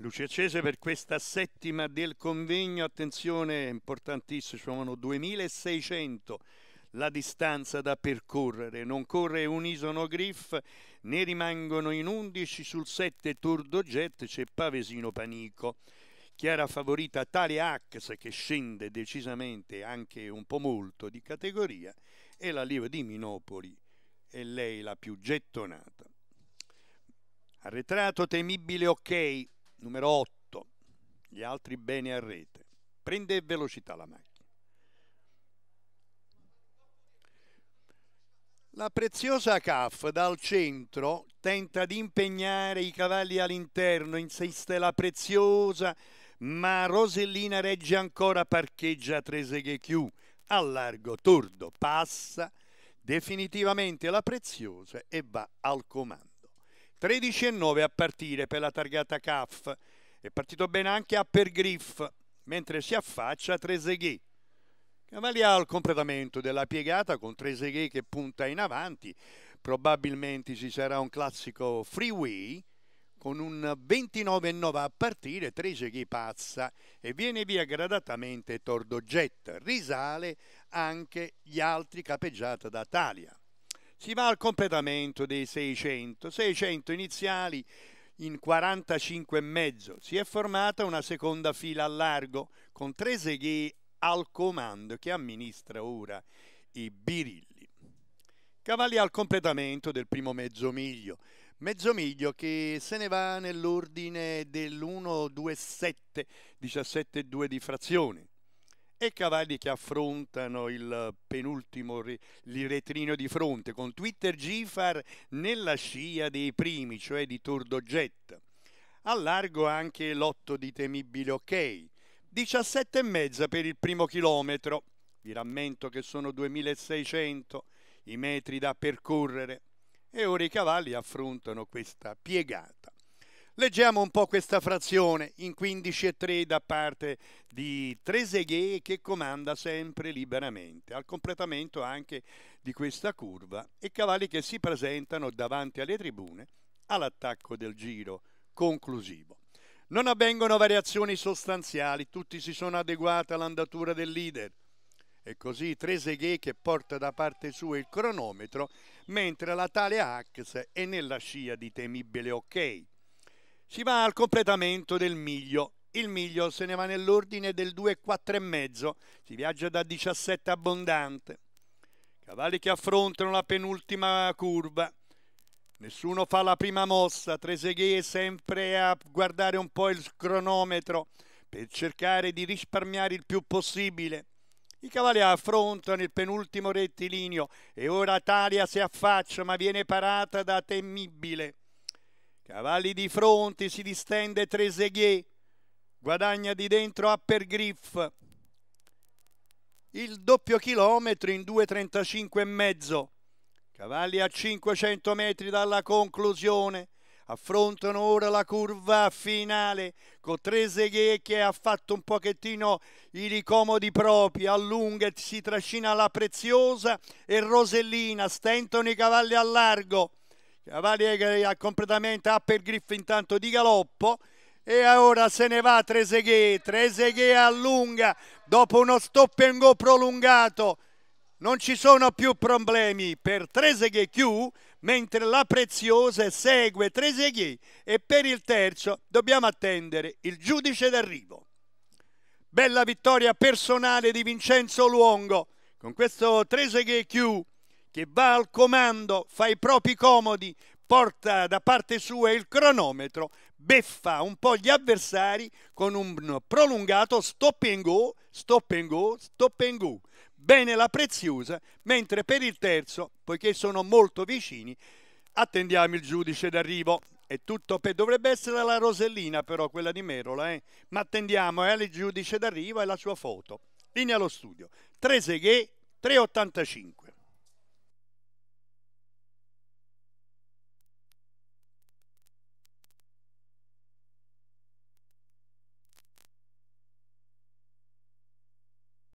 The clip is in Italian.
luci accese per questa settima del convegno, attenzione importantissimo, sono 2600 la distanza da percorrere, non corre un griff, ne rimangono in 11 sul 7 Tour Jet, c'è Pavesino Panico. Chiara favorita Tale Ax che scende decisamente anche un po' molto di categoria e la Lieve di Minopoli è lei la più gettonata. Arretrato temibile ok numero 8, gli altri bene a rete. Prende velocità la macchina. La preziosa CAF dal centro tenta di impegnare i cavalli all'interno, insiste la preziosa, ma Rosellina regge ancora, parcheggia Treseghe Chiù, a largo tordo, passa definitivamente la preziosa e va al comando. 13,9 a partire per la targata CAF. È partito bene anche a per mentre si affaccia Treseghe. Cavalia al completamento della piegata con Treseghe che punta in avanti. Probabilmente ci sarà un classico freeway con un 29,9 a partire, Treseghe pazza e viene via gradatamente Tordogetta. Risale anche gli altri capeggiata da Talia si va al completamento dei 600, 600 iniziali in 45 e mezzo, Si è formata una seconda fila a largo con tre seghe al comando che amministra ora i birilli. Cavalli al completamento del primo mezzo miglio. Mezzo miglio che se ne va nell'ordine dell'1-2-7, 17-2 di frazione e Cavalli che affrontano il penultimo riretrino di fronte con Twitter Gifar nella scia dei primi, cioè di Tour Jet. Allargo anche l'otto di temibile ok, 17 e mezza per il primo chilometro. Vi rammento che sono 2600 i metri da percorrere e ora i cavalli affrontano questa piegata. Leggiamo un po' questa frazione in 15 e 3 da parte di Trezeguet che comanda sempre liberamente, al completamento anche di questa curva e cavalli che si presentano davanti alle tribune all'attacco del giro conclusivo. Non avvengono variazioni sostanziali, tutti si sono adeguati all'andatura del leader. E così Trezeguet che porta da parte sua il cronometro, mentre la tale Ax è nella scia di temibile ok si va al completamento del miglio. Il miglio se ne va nell'ordine del 2,4,5. Si viaggia da 17 abbondante. Cavalli che affrontano la penultima curva. Nessuno fa la prima mossa, Treseghe è sempre a guardare un po' il cronometro per cercare di risparmiare il più possibile. I cavalli affrontano il penultimo rettilineo e ora Talia si affaccia ma viene parata da temibile. Cavalli di fronte, si distende Treseghier, guadagna di dentro Upper Griff. Il doppio chilometro in 2,35 e mezzo. Cavalli a 500 metri dalla conclusione affrontano ora la curva finale con Treseghe che ha fatto un pochettino i ricomodi propri, allunga e si trascina la preziosa e Rosellina, stentano i cavalli a largo. Cavalieri a completamente up il Griff intanto di galoppo e ora se ne va Treseghe, Treseghe allunga dopo uno stop and go prolungato non ci sono più problemi per Treseghe Q mentre la Preziosa segue Treseghe e per il terzo dobbiamo attendere il giudice d'arrivo bella vittoria personale di Vincenzo Luongo con questo Treseghe Q che va al comando, fa i propri comodi, porta da parte sua il cronometro, beffa un po' gli avversari con un prolungato stop and go, stop and go, stop and go. Bene la preziosa, mentre per il terzo, poiché sono molto vicini, attendiamo il giudice d'arrivo. È tutto per... dovrebbe essere la Rosellina però, quella di Merola, eh? ma attendiamo eh, il giudice d'arrivo e la sua foto. Linea allo studio. 3 Seghe, 385.